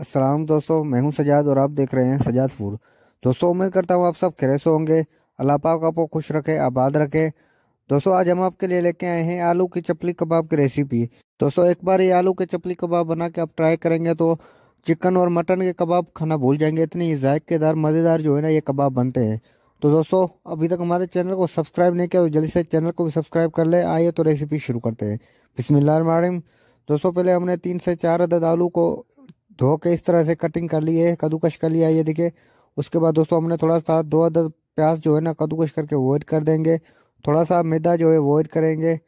अस्सलाम दोस्तों मैं हूं सजाद और आप देख रहे हैं सजाद फूड दोस्तों उम्मीद करता हूं आप सब खेरे से होंगे अल्लाह पाक आपको खुश रखे आबाद रखे दोस्तों आज हम आपके लिए लेके आए हैं आलू की चपली कबाब की रेसिपी दोस्तों एक बार ये आलू के चपली कबाब बना के आप ट्राई करेंगे तो चिकन और मटन के कबाब खाना भूल जाएंगे इतने ही जायकेदार मज़ेदार जो है ना ये कबाब बनते हैं तो दोस्तों अभी तक हमारे चैनल को सब्सक्राइब नहीं किया तो जल्दी से चैनल को भी सब्सक्राइब कर ले आइए तो रेसिपी शुरू करते हैं बिसमिल्लाम दोस्तों पहले हमने तीन से चार अदद आलू को धो के इस तरह से कटिंग कर ली है कद्दूकश कर लिया ये देखिए उसके बाद दोस्तों हमने थोड़ा सा दो अदद प्याज जो है ना कद्दूकश करके अवॉइड कर देंगे थोड़ा सा मैदा जो है अवॉइड करेंगे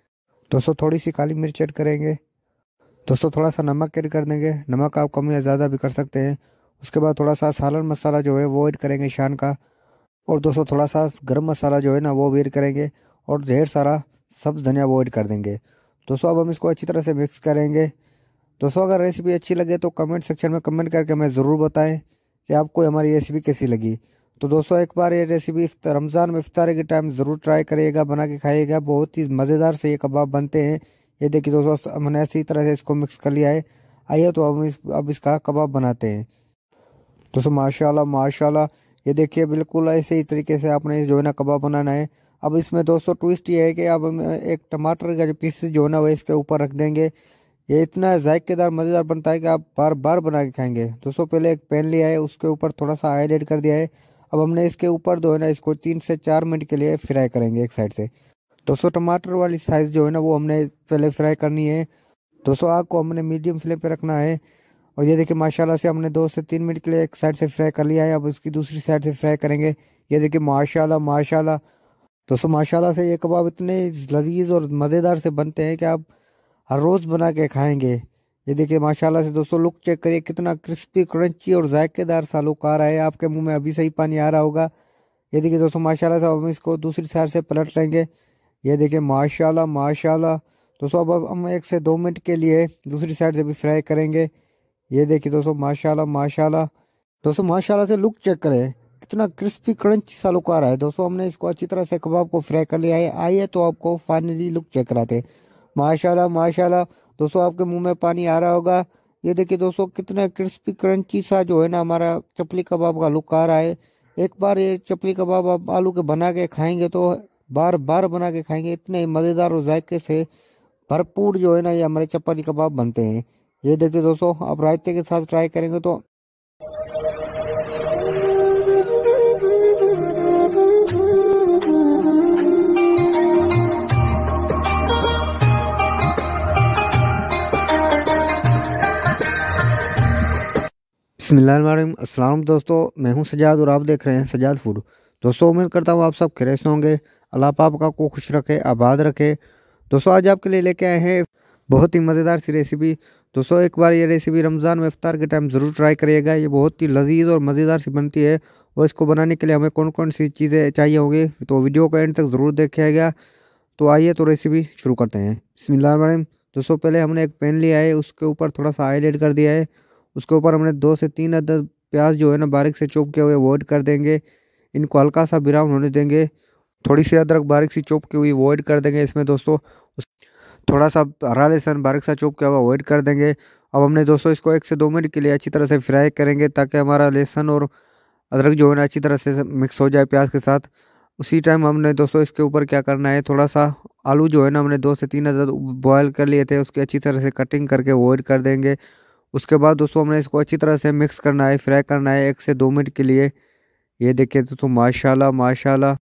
दोस्तों थोड़ी सी काली मिर्च एड करेंगे दोस्तों थोड़ा सा नमक ऐड कर देंगे नमक आप कम या ज़्यादा भी कर सकते हैं उसके बाद थोड़ा सा सालन मसाला जो है वो ऐड करेंगे शान का और दोस्तों थोड़ा सा गर्म मसाला जो है ना वो भी ऐड करेंगे और ढेर सारा सब्ज़ धनिया वो ऐड कर देंगे दोस्तों अब हम इसको अच्छी तरह से मिक्स करेंगे दोस्तों अगर रेसिपी अच्छी लगे तो कमेंट सेक्शन में कमेंट करके हमें ज़रूर बताएं कि आपको हमारी रेसिपी कैसी लगी तो दोस्तों एक बार ये रेसिपी रमज़ान में इफ्तारी के टाइम ज़रूर ट्राई करिएगा बना के खाइएगा बहुत ही मज़ेदार से ये कबाब बनते हैं ये देखिए दोस्तों हमने इसी तरह से इसको मिक्स कर लिया है आइए तो हम इस अब इसका कबाब बनाते हैं दोस्तों माशाल्लाह माशाल्लाह ये देखिए बिल्कुल ऐसे ही तरीके से आपने जो है ना कबाब बनाना है अब इसमें दोस्तों ट्विस्ट ये है कि अब हम एक टमाटर का जो पीस जो है ना वो इसके ऊपर रख देंगे ये इतना जायकेदार मज़ेदार बनता है कि आप बार बार बना के खाएंगे दोस्तों पहले एक पैन लिया है उसके ऊपर थोड़ा सा ऑयल एड कर दिया है अब हमने इसके ऊपर जो है ना इसको तीन से चार मिनट के लिए फ्राई करेंगे एक साइड से दोस्तों टमाटर वाली साइज़ जो है ना वो हमने पहले फ्राई करनी है दोस्तों आग को हमने मीडियम फ्लेम पे रखना है और ये देखिए माशाल्लाह से हमने दो से तीन मिनट के लिए एक साइड से फ्राई कर लिया है अब उसकी दूसरी साइड से फ्राई करेंगे ये देखिए माशाल्लाह माशाल्लाह दोस्तों माशाल्लाह से ये कबाब इतने लजीज और मज़ेदार से बनते हैं कि आप हर रोज़ बना के खाएँगे ये देखिए माशाल्लाह से दोस्तों लुक चेक करिए कितना क्रिस्पी क्रंची और जायकेदार सा लुक आ रहा है आपके मुँह में अभी सही पानी आ रहा होगा ये देखिए दोस्तों माशाला से हम इसको दूसरी साइड से पलट लेंगे ये देखिए माशाल्लाह माशाल्लाह दोस्तों अब हम एक से दो मिनट के लिए दूसरी साइड से भी फ्राई करेंगे ये देखिए दोस्तों माशाल्लाह माशाल्लाह दोस्तों माशाल्लाह से लुक चेक करें कितना क्रिस्पी क्रंच सा लुक आ रहा है दोस्तों हमने इसको अच्छी तरह से कबाब को फ्राई कर लिया है आइए तो आपको फाइनली लुक चेक कराते माशाला माशाला दोस्तों आपके मुंह में पानी आ रहा होगा ये देखिए दोस्तों कितना क्रिस्पी क्रंची सा जो है ना हमारा चपली कबाब का लुक आ रहा है एक बार ये चपली कबाब आप आलू के बना के खाएंगे तो बार बार बना के खाएंगे इतने मज़ेदार और जायके से भरपूर जो है ना ये हमारे चपाती कबाब बनते हैं ये देखिए दोस्तों आप रायते के साथ ट्राई करेंगे तो अस्सलाम दोस्तों मैं हूं सजाद और आप देख रहे हैं सजाद फूड दोस्तों उम्मीद करता हूं आप सब से होंगे अल्लाह पाप का को खुश रखे आबाद रखे दोस्तों आज आपके लिए लेके आए हैं बहुत ही मज़ेदार सी रेसिपी दोस्तों एक बार ये रेसिपी रमज़ान में इफ्तार के टाइम ज़रूर ट्राई करिएगा ये बहुत ही लजीज और मज़ेदार सी बनती है और इसको बनाने के लिए हमें कौन कौन सी चीज़ें चाहिए होगी तो वीडियो को एंड तक ज़रूर गया तो आइए तो रेसिपी शुरू करते हैं बसमिल दोस्तों पहले हमने एक पेन लिया है उसके ऊपर थोड़ा सा ऑयल एड कर दिया है उसके ऊपर हमने दो से तीन अदर प्याज जो है ना बारीक से चौक के हुए वो कर देंगे इनको हल्का सा ब्राउन होने देंगे थोड़ी सी अदरक बारीक सी चुप की हुई अवॉइड कर देंगे इसमें दोस्तों थोड़ा सा हरा लहसन बारीक सा चुप किया हुआ अवॉइड कर देंगे अब हमने दोस्तों इसको एक से दो मिनट के लिए अच्छी तरह से फ्राई करेंगे ताकि हमारा लहसन और अदरक जो है ना अच्छी तरह से मिक्स हो जाए प्याज के साथ उसी टाइम हमने दोस्तों इसके ऊपर क्या करना है थोड़ा सा आलू जो है ना हमने दो से तीन हज़ार बॉयल कर लिए थे उसकी अच्छी तरह से कटिंग करके अवॉइड कर देंगे उसके बाद दोस्तों हमने इसको अच्छी तरह से मिक्स करना है फ्राई करना है एक से दो मिनट के लिए ये देखिए दोस्तों माशाल्लाह माशाल्लाह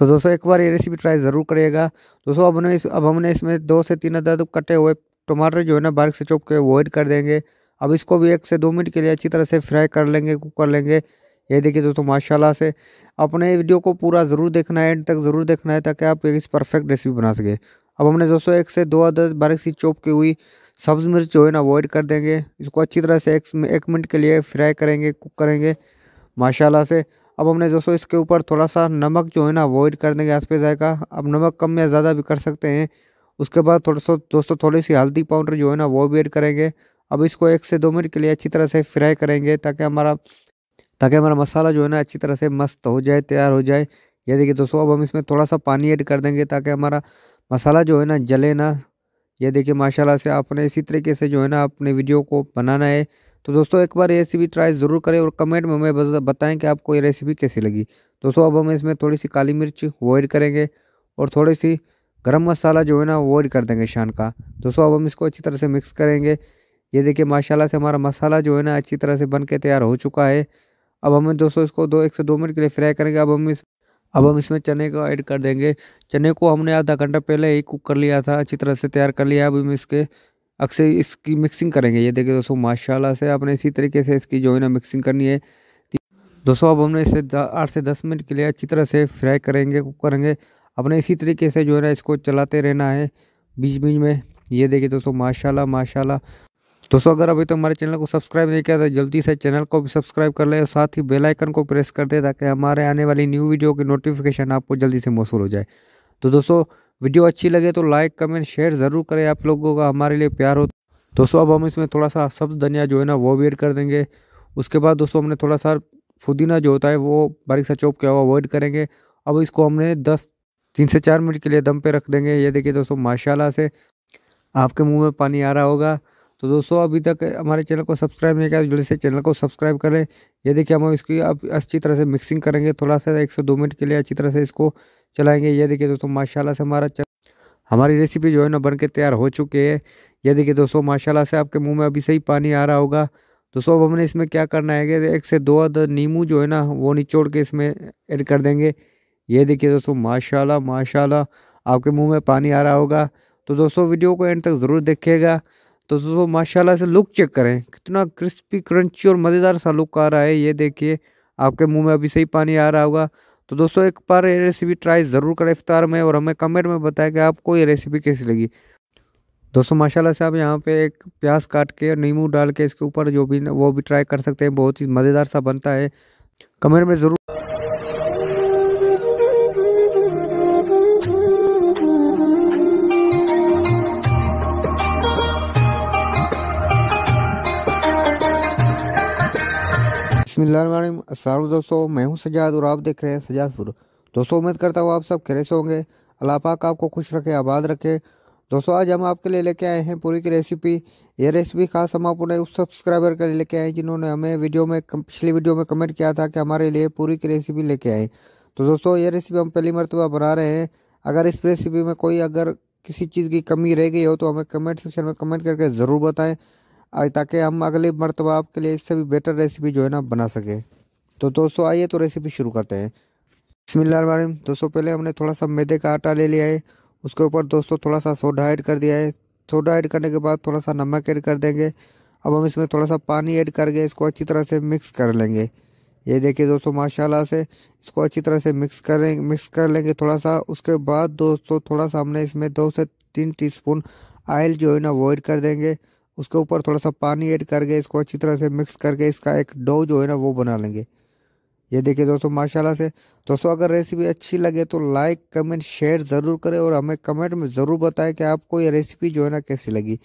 तो दोस्तों एक बार ये रेसिपी ट्राई ज़रूर करिएगा दोस्तों अब हमने इस अब हमने इसमें दो से तीन अदद कटे हुए टमाटर जो है ना बारीक से चौप के अवॉइड कर देंगे अब इसको भी एक से दो मिनट के लिए अच्छी तरह से फ्राई कर लेंगे कुक कर लेंगे ये देखिए दोस्तों माशाल्लाह से अपने वीडियो को पूरा ज़रूर देखना है एंड तक ज़रूर देखना है ताकि आप इस परफेक्ट रेसिपी बना सके अब हमने दोस्तों एक से दो अदद बारीक सी चौप की हुई सब्ज़ मिर्च जो है ना अवॉइड कर देंगे इसको अच्छी तरह से एक, मिनट के लिए फ्राई करेंगे कुक करेंगे माशाला से अब हमने दोस्तों इसके ऊपर थोड़ा सा नमक जो है ना अवॉइड देंगे आस पे जाएगा अब नमक कम या ज़्यादा भी कर सकते हैं उसके बाद थोड़ा सा दोस्तों थोड़ी सी हल्दी पाउडर जो है ना वो भी ऐड करेंगे अब इसको एक से दो मिनट के लिए अच्छी तरह से फ्राई करेंगे ताकि हमारा ताकि हमारा मसाला जो है ना अच्छी तरह से मस्त हो जाए तैयार हो जाए ये देखिए दोस्तों अब हम इसमें थोड़ा सा पानी ऐड कर देंगे ताकि हमारा मसाला जो है ना जले ना ये देखिए माशाल्लाह से आपने इसी तरीके से जो है ना अपने वीडियो को बनाना है तो दोस्तों एक बार ये रेसिपी ट्राई ज़रूर करें और कमेंट में हमें बताएं कि आपको ये रेसिपी कैसी लगी दोस्तों अब हम इसमें थोड़ी सी काली मिर्च वो करेंगे और थोड़ी सी गर्म मसाला जो है ना वो कर देंगे शान का दोस्तों अब हम इसको अच्छी तरह से मिक्स करेंगे ये देखिए माशाला से हमारा मसाला जो है ना अच्छी तरह से बन तैयार हो चुका है अब हमें दोस्तों इसको दो एक से दो मिनट के लिए फ्राई करेंगे अब हम इस अब हम इसमें चने को ऐड कर देंगे चने को हमने आधा घंटा पहले ही कुक कर लिया था अच्छी तरह से तैयार कर लिया अब हम इसके अक्सर इसकी मिक्सिंग करेंगे ये देखिए दोस्तों माशाल्लाह से आपने इसी तरीके से इसकी जो है ना मिक्सिंग करनी है दोस्तों अब हमने इसे आठ से दस मिनट के लिए अच्छी तरह से फ्राई करेंगे कुक करेंगे अपने इसी तरीके से जो है ना इसको चलाते रहना है बीच बीच में ये देखिए दोस्तों माशाल्लाह माशाल्लाह दोस्तों अगर अभी तो हमारे चैनल को सब्सक्राइब नहीं किया तो जल्दी से चैनल को भी सब्सक्राइब कर लें और साथ ही बेल आइकन को प्रेस कर दें ताकि हमारे आने वाली न्यू वीडियो की नोटिफिकेशन आपको जल्दी से मौसू हो जाए तो दोस्तों वीडियो अच्छी लगे तो लाइक कमेंट शेयर ज़रूर करें आप लोगों का हमारे लिए प्यार हो दोस्तों अब हम इसमें थोड़ा सा सब्ज धनिया जो है ना वो भी कर देंगे उसके बाद दोस्तों हमने थोड़ा सा फुदीना जो होता है वो बारीक सा चौप किया हुआ वो करेंगे अब इसको हमने दस तीन से चार मिनट के लिए दम पे रख देंगे ये देखिए दोस्तों माशाला से आपके मुंह में पानी आ रहा होगा तो दोस्तों अभी तक हमारे चैनल को सब्सक्राइब नहीं किया तो जल्दी से चैनल को सब्सक्राइब करें ये देखिए हम इसकी अब अच्छी तरह से मिक्सिंग करेंगे थोड़ा सा एक से दो मिनट के लिए अच्छी तरह से इसको चलाएंगे ये देखिए दोस्तों माशाल्लाह से हमारा हमारी रेसिपी जो है ना बन के तैयार हो चुकी है ये देखिए दोस्तों माशाल्लाह से आपके मुँह में अभी से ही पानी आ रहा होगा दोस्तों अब हमने इसमें क्या करना है कि एक से दो अद नींबू जो है ना वो निचोड़ के इसमें ऐड कर देंगे ये देखिए दोस्तों माशाल्लाह माशाल्लाह आपके मुँह में पानी आ रहा होगा तो दोस्तों वीडियो को एंड तक ज़रूर देखिएगा तो दोस्तों माशाल्लाह से लुक चेक करें कितना क्रिस्पी क्रंची और मज़ेदार सा लुक आ रहा है ये देखिए आपके मुंह में अभी सही पानी आ रहा होगा तो दोस्तों एक बार ये रेसिपी ट्राई ज़रूर करें इफ्तार में और हमें कमेंट में बताएं कि आपको ये रेसिपी कैसी लगी दोस्तों माशाल्लाह से आप यहाँ पे एक प्याज काट के और नींबू डाल के इसके ऊपर जो भी वो भी ट्राई कर सकते हैं बहुत ही मज़ेदार सा बनता है कमेंट में ज़रूर बसमिल दोस्तों मैं हूं सजाद और आप देख रहे हैं सजादपुर दोस्तों उम्मीद करता हूँ आप सब खरे से होंगे अल्लाह पाक आपको खुश रखे आबाद रखे दोस्तों आज हम आपके लिए लेके आए हैं पूरी की रेसिपी ये रेसिपी खास हम अपने उस सब्सक्राइबर के लिए लेके आए जिन्होंने हमें वीडियो में पिछली वीडियो में कमेंट किया था कि हमारे लिए पूरी की रेसिपी लेके आए तो दोस्तों ये रेसिपी हम पहली मरतबा बना रहे हैं अगर इस रेसिपी में कोई अगर किसी चीज़ की कमी रह गई हो तो हमें कमेंट सेक्शन में कमेंट करके ज़रूर बताएं ताकि हम अगले मरतबा आपके लिए इससे भी बेटर रेसिपी जो है ना बना सके तो दोस्तों आइए तो रेसिपी शुरू करते हैं बसमिल दोस्तों पहले हमने थोड़ा सा मैदे का आटा ले लिया है उसके ऊपर दोस्तों थोड़ा सा सोडा ऐड कर दिया है सोडा ऐड करने के बाद थोड़ा सा नमक ऐड कर देंगे अब हम इसमें थोड़ा सा पानी ऐड करके इसको अच्छी तरह से मिक्स कर लेंगे ये देखिए दोस्तों माशाल्लाह से इसको अच्छी तरह से मिक्स करें मिक्स कर लेंगे थोड़ा सा उसके बाद दोस्तों थोड़ा सा हमने इसमें दो से तीन टीस्पून ऑयल जो है ना वो ऐड कर देंगे उसके ऊपर थोड़ा सा पानी ऐड करके इसको अच्छी तरह से मिक्स करके इसका एक डो जो है ना वो बना लेंगे ये देखिए दोस्तों माशाल्लाह से दोस्तों अगर रेसिपी अच्छी लगे तो लाइक कमेंट शेयर ज़रूर करें और हमें कमेंट में ज़रूर बताएं कि आपको ये रेसिपी जो है ना कैसी लगी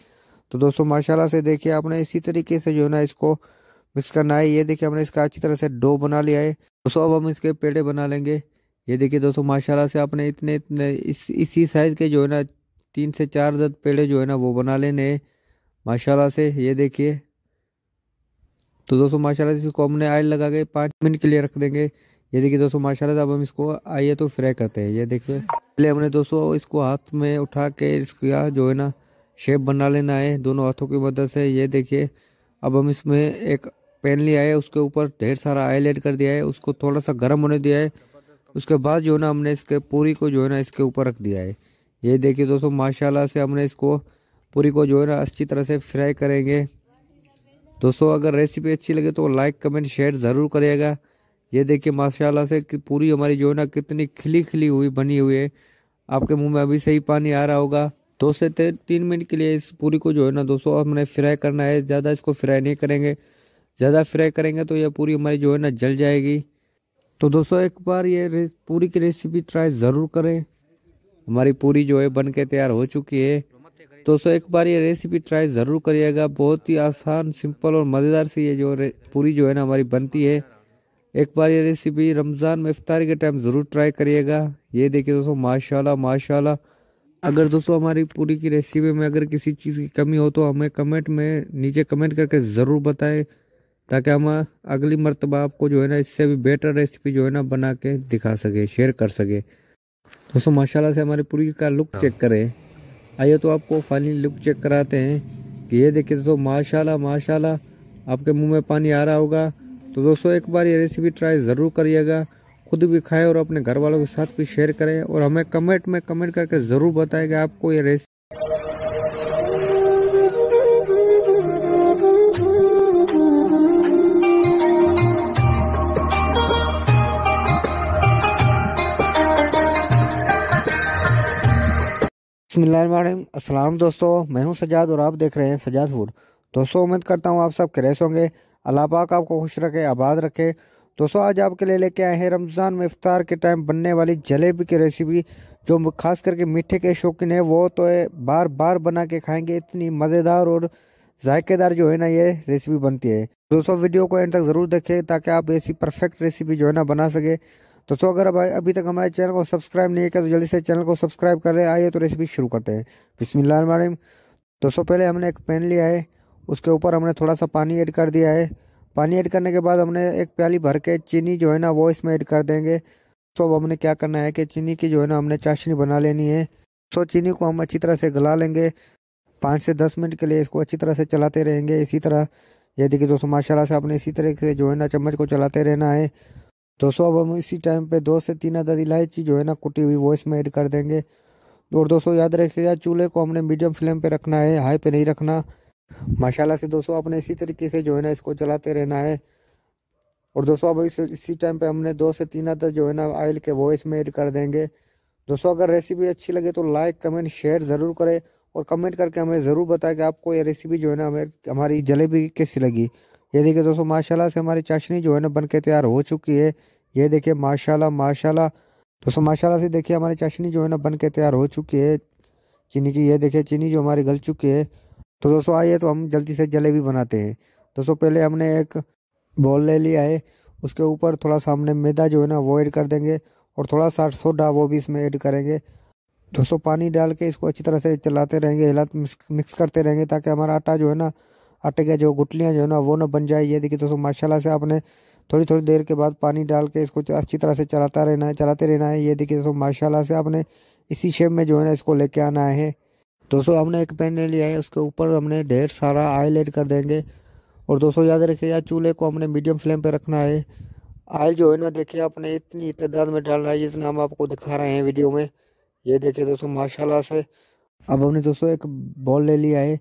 तो दोस्तों माशाल्लाह से देखिए आपने इसी तरीके से जो है ना इसको मिक्स करना है ये देखिए हमने इसका अच्छी तरह से डो बना लिया है दोस्तों अब हम इसके पेड़े बना लेंगे ये देखिए दोस्तों माशाल्लाह से आपने इतने इतने इस इसी साइज़ के जो है ना तीन से चार दर्द पेड़े जो है ना वो बना लेने हैं माशाल्लाह से ये देखिए तो दोस्तों माशाल्लाह से इसको हमने आयल लगा के पाँच मिनट के लिए रख देंगे ये देखिए दोस्तों माशाल्लाह से अब हम इसको आइए तो फ्राई करते हैं ये देखिए पहले हमने दोस्तों इसको हाथ में उठा के इसका जो है ना शेप बना लेना है दोनों हाथों की मदद से ये देखिए अब हम इसमें एक पैन लिया है उसके ऊपर ढेर सारा आयल एड कर दिया है उसको थोड़ा सा गर्म होने दिया है उसके बाद जो है ना हमने इसके पूरी को जो है ना इसके ऊपर रख दिया है ये देखिए दोस्तों माशाला से हमने इसको पूरी को जो है ना अच्छी तरह से फ्राई करेंगे दोस्तों अगर रेसिपी अच्छी लगे तो लाइक कमेंट शेयर ज़रूर करिएगा ये देखिए माशाल्लाह से कि पूरी हमारी जो है ना कितनी खिली खिली हुई बनी हुई है आपके मुंह में अभी सही पानी आ रहा होगा दो से तीन मिनट के लिए इस पूरी को जो है ना दोस्तों हमने फ्राई करना है ज़्यादा इसको फ्राई नहीं करेंगे ज़्यादा फ्राई करेंगे तो यह पूरी हमारी जो है ना जल जाएगी तो दोस्तों एक बार ये पूरी की रेसिपी ट्राई ज़रूर करें हमारी पूरी जो है बन के तैयार हो चुकी है दोस्तों एक बार ये रेसिपी ट्राई ज़रूर करिएगा बहुत ही आसान सिंपल और मज़ेदार सी ये जो पूरी जो है ना हमारी बनती है एक बार ये रेसिपी रमज़ान में इफ्तारी के टाइम ज़रूर ट्राई करिएगा ये देखिए दोस्तों माशाल्लाह माशाल्लाह अगर दोस्तों हमारी पूरी की रेसिपी में अगर किसी चीज़ की कमी हो तो हमें कमेंट में नीचे कमेंट करके ज़रूर बताएं ताकि हम अगली मरतबा आपको जो है ना इससे भी बेटर रेसिपी जो है ना बना के दिखा सके शेयर कर सके दोस्तों माशाल्लाह से हमारी पूरी का लुक चेक करें आइए तो आपको फाइनल लुक चेक कराते हैं कि ये देखिए दोस्तों माशाल्लाह माशाल्लाह आपके मुंह में पानी आ रहा होगा तो दोस्तों एक बार ये रेसिपी ट्राई ज़रूर करिएगा खुद भी खाएं और अपने घर वालों के साथ भी शेयर करें और हमें कमेंट में कमेंट करके ज़रूर बताएगा आपको ये रेसिपी अस्सलाम दोस्तों मैं हूं सजाद और आप देख रहे हैं सजाद फूड दोस्तों उम्मीद करता हूं आप सब खरेश होंगे अल्लाह पाक आपको खुश रखे आबाद रखे दोस्तों आज आपके लिए लेके आए हैं रमज़ान में इफ्तार के टाइम बनने वाली जलेबी की रेसिपी जो खास करके मीठे के शौकीन है वो तो है बार बार बना के खाएंगे इतनी मज़ेदार और जायकेदार जो है ना ये रेसिपी बनती है दोस्तों वीडियो को एंड तक ज़रूर देखें ताकि आप ऐसी परफेक्ट रेसिपी जो है ना बना सके तो, तो अगर अगर अभी तक हमारे चैनल को सब्सक्राइब नहीं किया तो जल्दी से चैनल को सब्सक्राइब कर ले आइए तो रेसिपी शुरू करते हैं बिस्मिल्लाम दोस्तों पहले हमने एक पैन लिया है उसके ऊपर हमने थोड़ा सा पानी ऐड कर दिया है पानी ऐड करने के बाद हमने एक प्याली भर के चीनी जो है ना वो इसमें ऐड कर देंगे तो अब हमने क्या करना है कि चीनी की जो है ना हमने चाशनी बना लेनी है तो चीनी को हम अच्छी तरह से गला लेंगे पाँच से दस मिनट के लिए इसको अच्छी तरह से चलाते रहेंगे इसी तरह यदि देखिए दोस्तों माशाल्लाह से आपने इसी तरह से जो है ना चम्मच को चलाते रहना है दोस्तों अब हम इसी टाइम पे दो से तीन अदद इलायची जो है ना कुटी हुई वो इसमें ऐड कर देंगे और दोस्तों याद रखिएगा चूल्हे को हमने मीडियम फ्लेम पे रखना है हाई पे नहीं रखना माशाल्लाह से दोस्तों आपने इसी तरीके से जो है ना इसको चलाते रहना है और दोस्तों अब इस इसी टाइम पे हमने दो से तीन अदद जो है ना ऑयल के वो इसमें ऐड कर देंगे दोस्तों अगर रेसिपी अच्छी लगे तो लाइक कमेंट शेयर ज़रूर करें और कमेंट करके हमें ज़रूर बताएं कि आपको ये रेसिपी जो है ना हमें हमारी जलेबी कैसी लगी ये देखिए दोस्तों माशाल्लाह से हमारी चाशनी जो है ना बन के तैयार हो चुकी है ये देखिए माशाल्लाह माशाल्लाह दोस्तों माशाल्लाह से देखिए हमारी चाशनी जो है ना बन के तैयार हो चुकी है चीनी की ये देखिए चीनी जो हमारी गल चुकी है तो दोस्तों आइए तो हम जल्दी से जलेबी बनाते हैं दोस्तों पहले हमने एक बॉल ले लिया है उसके ऊपर थोड़ा सा हमने मैदा जो है ना वो ऐड कर देंगे और थोड़ा सा सोडा वो भी इसमें ऐड करेंगे दोस्तों पानी डाल के इसको अच्छी तरह से चलाते रहेंगे हिला मिक्स करते रहेंगे ताकि हमारा आटा जो है ना आटे का जो गुटलियाँ जो है ना वो ना बन जाए ये देखिए दोस्तों माशाला से आपने थोड़ी थोड़ी देर के बाद पानी डाल के इसको अच्छी तरह से चलाता रहना है चलाते रहना है ये देखिए दोस्तों माशाला से आपने इसी शेप में जो है ना इसको लेके आना है दोस्तों हमने एक पैन ले लिया है उसके ऊपर हमने ढेर सारा आयल एड कर देंगे और दोस्तों याद रखिए यार चूल्हे को हमने मीडियम फ्लेम पर रखना है आयल जो है ना देखिए आपने इतनी तादाद में डालना है जितना हम आपको दिखा रहे हैं वीडियो में ये देखिए दोस्तों माशाल्लाह से अब हमने दोस्तों एक बॉल ले लिया है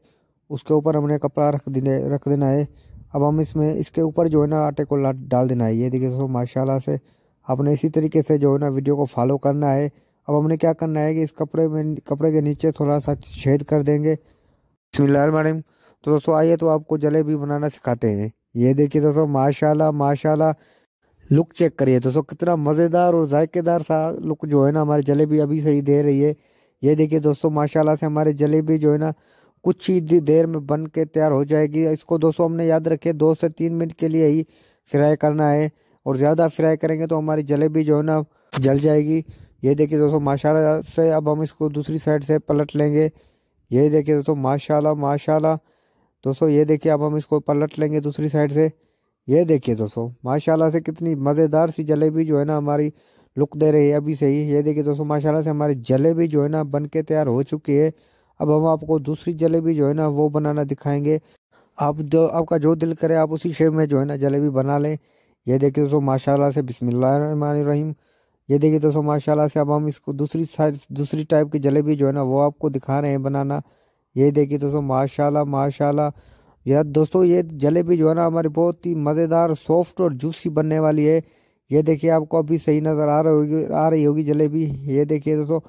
उसके ऊपर हमने कपड़ा रख देने रख देना है अब हम इसमें इसके ऊपर जो है ना आटे को डाल देना है ये देखिए दोस्तों माशाल्लाह से आपने इसी तरीके से जो है ना वीडियो को फॉलो करना है अब हमने क्या करना है कि इस कपड़े में कपड़े के नीचे थोड़ा सा छेद कर देंगे मैडम तो दोस्तों आइए तो आपको जलेबी बनाना सिखाते हैं ये देखिए दोस्तों माशाल्लाह माशाल्लाह लुक चेक करिए दोस्तों कितना मज़ेदार और जायकेदार सा लुक जो है ना हमारी जलेबी अभी से ही दे रही है ये देखिए दोस्तों माशाल्लाह से हमारी जलेबी जो है ना कुछ ही देर में बन के तैयार हो जाएगी इसको दोस्तों हमने याद रखे दो से तीन मिनट के लिए ही फ्राई करना है और ज़्यादा फ्राई करेंगे तो हमारी जलेबी जो है ना जल जाएगी ये देखिए दोस्तों माशाल्लाह से अब हम इसको दूसरी साइड से पलट लेंगे ये देखिए दोस्तों माशाल्लाह माशाल्लाह दोस्तों ये देखिए अब हम इसको पलट लेंगे दूसरी साइड से ये देखिए दोस्तों माशाल्लाह से कितनी मज़ेदार सी जलेबी जो है ना हमारी लुक दे रही है अभी से ही ये देखिए दोस्तों माशाल्लाह से हमारी जलेबी जो है ना बन के तैयार हो चुकी है अब हम आपको दूसरी जलेबी जो है ना वो बनाना दिखाएंगे आप जो आपका जो दिल करे आप उसी शेप में जो है ना जलेबी बना लें ये देखिए दोस्तों माशाल्लाह से बिस्मिल्लाहिर्रहमानिर्रहीम ये देखिए दोस्तों माशाल्लाह से अब हम इसको दूसरी दूसरी टाइप की जलेबी जो है ना वो आपको दिखा रहे हैं बनाना ये देखिए दोस्तों माशाल्लाह माशाल्लाह यह दोस्तों ये जलेबी जो है ना हमारी बहुत ही मज़ेदार सॉफ्ट और जूसी बनने वाली है ये देखिए आपको अभी सही नज़र आ रही होगी आ रही होगी जलेबी ये देखिए दोस्तों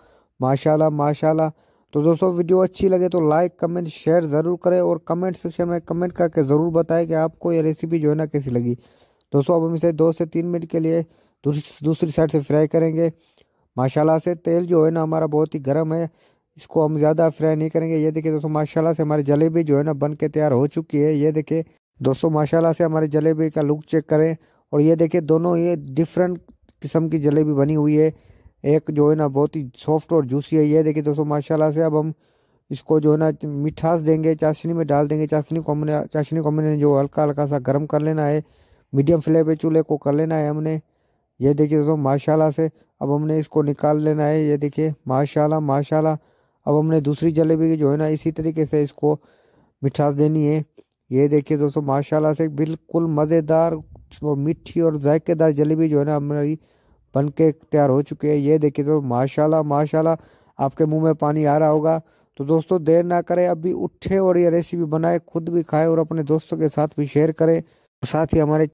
माशाल्लाह माशाल्लाह तो दोस्तों वीडियो अच्छी लगे तो लाइक कमेंट शेयर ज़रूर करें और कमेंट सेक्शन में कमेंट करके ज़रूर बताएं कि आपको ये रेसिपी जो है ना कैसी लगी दोस्तों अब हम इसे दो से तीन मिनट के लिए दूसरी साइड से फ्राई करेंगे माशाल्लाह से तेल जो है ना हमारा बहुत ही गर्म है इसको हम ज़्यादा फ्राई नहीं करेंगे ये देखिए दोस्तों माशाला से हमारी जलेबी जो है ना बन के तैयार हो चुकी है ये देखिए दोस्तों माशाला से हमारी जलेबी का लुक चेक करें और ये देखिए दोनों ये डिफरेंट किस्म की जलेबी बनी हुई है एक जो है ना बहुत ही सॉफ्ट और जूसी है ये देखिए दोस्तों माशाल्लाह से अब हम इसको जो है ना मिठास देंगे चाशनी में डाल देंगे चाशनी को हमने चाशनी को हमने जो हल्का हल्का सा गर्म कर लेना है मीडियम फ्लेम पे चूल्हे को कर लेना है हमने ये देखिए दोस्तों माशाला से अब हमने इसको निकाल लेना है ये देखिए माशाला माशाला अब हमने दूसरी जलेबी की जो है ना इसी तरीके से इसको मिठास देनी है ये देखिए दोस्तों माशाल्लाह से बिल्कुल मज़ेदार और मीठी और जायकेदार जलेबी जो है ना हमारी बन के तैयार हो चुके हैं ये देखिए तो माशाल्लाह माशाल्लाह आपके मुंह में पानी आ रहा होगा तो दोस्तों देर ना करें अभी उठे और ये रेसिपी बनाए खुद भी खाए और अपने दोस्तों के साथ भी शेयर करें साथ ही हमारे